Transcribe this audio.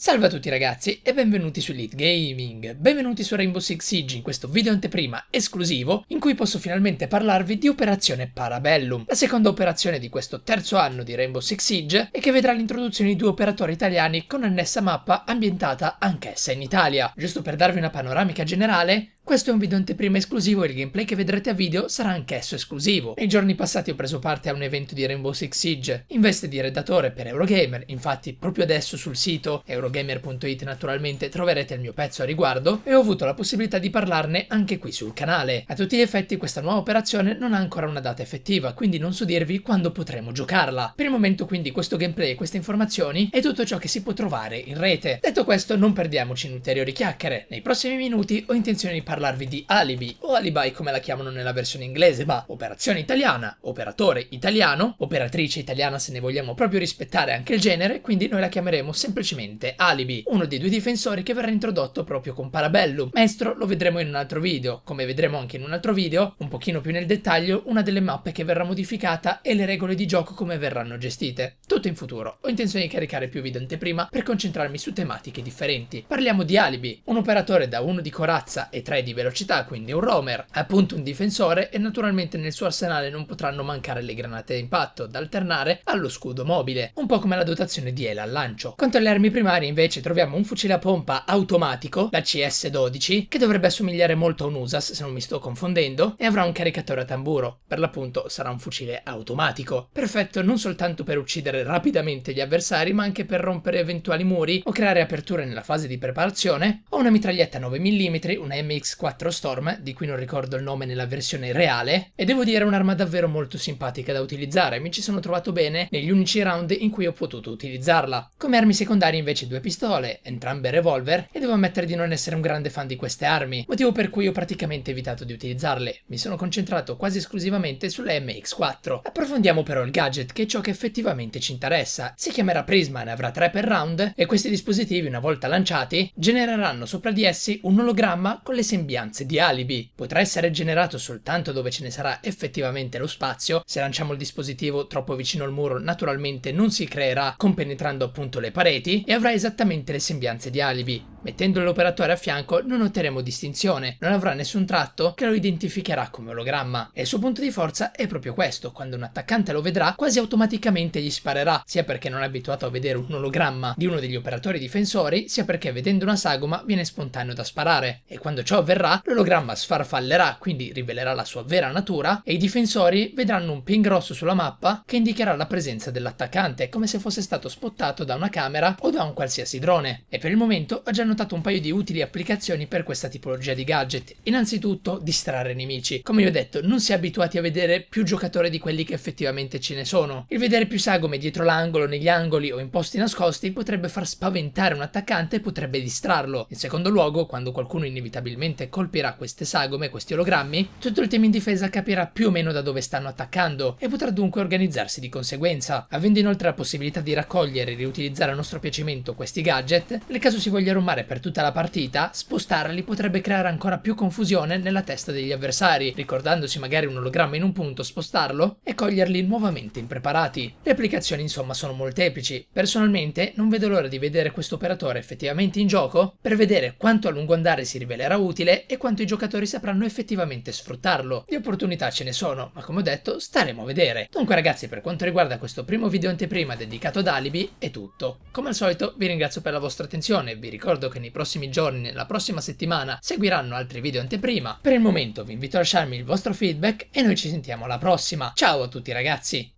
Salve a tutti ragazzi e benvenuti su Elite Gaming, benvenuti su Rainbow Six Siege in questo video anteprima esclusivo in cui posso finalmente parlarvi di Operazione Parabellum, la seconda operazione di questo terzo anno di Rainbow Six Siege e che vedrà l'introduzione di due operatori italiani con annessa mappa ambientata anch'essa in Italia. Giusto per darvi una panoramica generale, questo è un video anteprima esclusivo e il gameplay che vedrete a video sarà anch'esso esclusivo. Nei giorni passati ho preso parte a un evento di Rainbow Six Siege in veste di redattore per Eurogamer, infatti proprio adesso sul sito eurogamer.it naturalmente troverete il mio pezzo a riguardo e ho avuto la possibilità di parlarne anche qui sul canale. A tutti gli effetti questa nuova operazione non ha ancora una data effettiva, quindi non so dirvi quando potremo giocarla. Per il momento quindi questo gameplay e queste informazioni è tutto ciò che si può trovare in rete. Detto questo non perdiamoci in ulteriori chiacchiere, nei prossimi minuti ho intenzione di parlare parlarvi di Alibi o Alibi come la chiamano nella versione inglese, ma operazione italiana, operatore italiano, operatrice italiana se ne vogliamo proprio rispettare anche il genere, quindi noi la chiameremo semplicemente Alibi, uno dei due difensori che verrà introdotto proprio con Parabellum. Maestro lo vedremo in un altro video, come vedremo anche in un altro video, un pochino più nel dettaglio, una delle mappe che verrà modificata e le regole di gioco come verranno gestite. Tutto in futuro, ho intenzione di caricare più video anteprima per concentrarmi su tematiche differenti. Parliamo di Alibi, un operatore da 1 di corazza e 3 di di velocità, quindi un roamer, appunto un difensore e naturalmente nel suo arsenale non potranno mancare le granate a impatto da alternare allo scudo mobile, un po' come la dotazione di ELA al lancio. Quanto alle armi primarie invece troviamo un fucile a pompa automatico, la CS-12, che dovrebbe assomigliare molto a un USAS se non mi sto confondendo, e avrà un caricatore a tamburo, per l'appunto sarà un fucile automatico, perfetto non soltanto per uccidere rapidamente gli avversari ma anche per rompere eventuali muri o creare aperture nella fase di preparazione, o una mitraglietta 9 mm, una MX Storm, di cui non ricordo il nome nella versione reale, e devo dire è un'arma davvero molto simpatica da utilizzare, mi ci sono trovato bene negli unici round in cui ho potuto utilizzarla. Come armi secondarie invece due pistole, entrambe revolver, e devo ammettere di non essere un grande fan di queste armi, motivo per cui ho praticamente evitato di utilizzarle, mi sono concentrato quasi esclusivamente sulle MX4. Approfondiamo però il gadget, che è ciò che effettivamente ci interessa. Si chiamerà Prisma, ne avrà 3 per round, e questi dispositivi una volta lanciati genereranno sopra di essi un ologramma con le semi sembianze di alibi potrà essere generato soltanto dove ce ne sarà effettivamente lo spazio, se lanciamo il dispositivo troppo vicino al muro naturalmente non si creerà compenetrando appunto le pareti e avrà esattamente le sembianze di alibi. Mettendo l'operatore a fianco non otterremo distinzione, non avrà nessun tratto che lo identificherà come ologramma. E il suo punto di forza è proprio questo, quando un attaccante lo vedrà quasi automaticamente gli sparerà, sia perché non è abituato a vedere un ologramma di uno degli operatori difensori, sia perché vedendo una sagoma viene spontaneo da sparare. E quando ciò avverrà, l'ologramma sfarfallerà, quindi rivelerà la sua vera natura, e i difensori vedranno un ping rosso sulla mappa che indicherà la presenza dell'attaccante, come se fosse stato spottato da una camera o da un qualsiasi drone. E per il momento ho già notato un paio di utili applicazioni per questa tipologia di gadget. Innanzitutto distrarre nemici. Come vi ho detto, non si è abituati a vedere più giocatori di quelli che effettivamente ce ne sono. Il vedere più sagome dietro l'angolo, negli angoli o in posti nascosti potrebbe far spaventare un attaccante e potrebbe distrarlo. In secondo luogo, quando qualcuno inevitabilmente colpirà queste sagome, questi ologrammi, tutto il team in difesa capirà più o meno da dove stanno attaccando e potrà dunque organizzarsi di conseguenza. Avendo inoltre la possibilità di raccogliere e riutilizzare a nostro piacimento questi gadget, nel caso si voglia rumare giocare per tutta la partita, spostarli potrebbe creare ancora più confusione nella testa degli avversari, ricordandosi magari un ologramma in un punto, spostarlo e coglierli nuovamente impreparati. Le applicazioni insomma sono molteplici. Personalmente non vedo l'ora di vedere questo operatore effettivamente in gioco per vedere quanto a lungo andare si rivelerà utile e quanto i giocatori sapranno effettivamente sfruttarlo. Di opportunità ce ne sono, ma come ho detto staremo a vedere. Dunque ragazzi per quanto riguarda questo primo video anteprima dedicato ad Alibi è tutto. Come al solito vi ringrazio per la vostra attenzione, vi ricordo ricordo che nei prossimi giorni, nella prossima settimana, seguiranno altri video anteprima. Per il momento vi invito a lasciarmi il vostro feedback e noi ci sentiamo alla prossima. Ciao a tutti ragazzi!